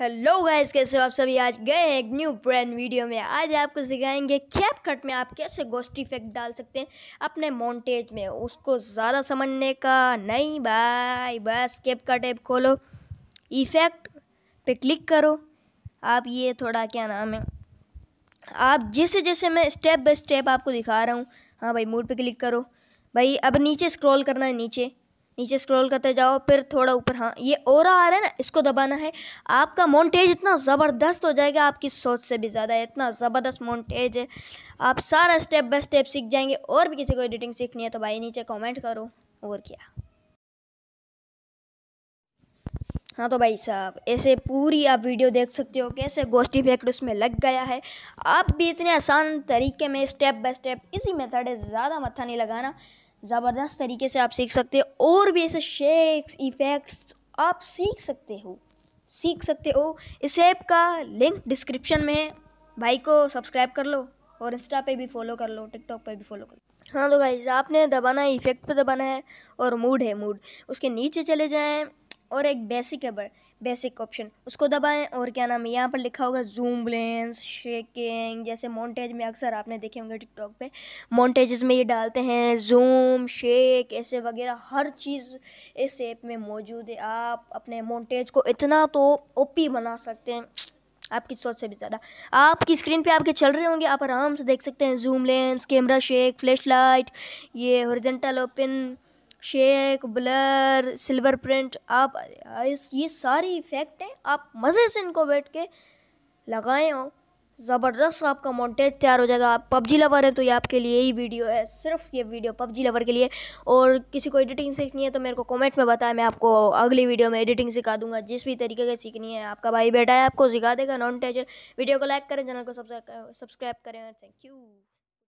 hello guys कैसे हो आप सभी आज गए हैं एक न्यू ब्रांड वीडियो में आज आपको सिखाएंगे कैप कट में आप कैसे गोस्ट इफेक्ट डाल सकते हैं अपने मोन्टेज में उसको ज़्यादा समझने का नहीं भाई बस कैप कट ऐप खोलो इफेक्ट पे क्लिक करो आप ये थोड़ा क्या नाम है आप जैसे जैसे मैं स्टेप बाय स्टेप आपको दिखा रहा हूँ हाँ भाई मूड पर क्लिक करो भाई अब नीचे स्क्रॉल करना है नीचे नीचे स्क्रॉल करते जाओ फिर थोड़ा ऊपर हाँ ये और आ रहा है ना इसको दबाना है आपका मोन्टेज इतना ज़बरदस्त हो जाएगा आपकी सोच से भी ज़्यादा है इतना ज़बरदस्त मोन्टेज है आप सारा स्टेप बाय स्टेप सीख जाएंगे और भी किसी को एडिटिंग सीखनी है तो भाई नीचे कॉमेंट करो और क्या हाँ तो भाई साहब ऐसे पूरी आप वीडियो देख सकते हो कैसे गोस्ट इफेक्ट उसमें लग गया है आप भी इतने आसान तरीके में स्टेप बाय स्टेप इसी मेथड है ज़्यादा मत्था नहीं लगाना ज़बरदस्त तरीके से आप सीख सकते हो और भी ऐसे शेक्स इफ़ेक्ट्स आप सीख सकते हो सीख सकते हो इस ऐप का लिंक डिस्क्रिप्शन में है भाई को सब्सक्राइब कर लो और इंस्टा पे भी फॉलो कर लो टिकटॉक पे भी फॉलो कर लो हाँ तो गाइज आपने दबाना है इफेक्ट पे दबाना है और मूड है मूड उसके नीचे चले जाएँ और एक बेसिक है बट बेसिक ऑप्शन उसको दबाएं और क्या नाम है यहाँ पर लिखा होगा जूम लेंस शेकिंग जैसे मोन्टेज में अक्सर आपने देखे होंगे टिकटॉक पे मोन्टेजेस में ये डालते हैं जूम शेक ऐसे वगैरह हर चीज़ इस ऐप में मौजूद है आप अपने मोन्टेज को इतना तो ओपी बना सकते हैं आपकी सोच से भी ज़्यादा आपकी स्क्रीन पे आपके चल रहे होंगे आप आराम से देख सकते हैं zoom lens camera shake flash light ये horizontal open shake blur silver print आप ये सारी इफ़ेक्ट हैं आप मज़े से इनको बैठ के लगाएं हो ज़बरदस्त आपका मोन्टेज तैयार हो जाएगा आप पबजी लवर हैं तो ये आपके लिए ही वीडियो है सिर्फ ये वीडियो पबजी लवर के लिए और किसी को एडिटिंग सीखनी है तो मेरे को कमेंट में बताएं मैं आपको अगली वीडियो में एडिटिंग सिखा दूंगा जिस भी तरीके के सीखनी है आपका भाई बेटा है आपको सिखा देगा नॉन टेंशन वीडियो को लाइक करें चैनल को सब्सक्राइब करें थैंक यू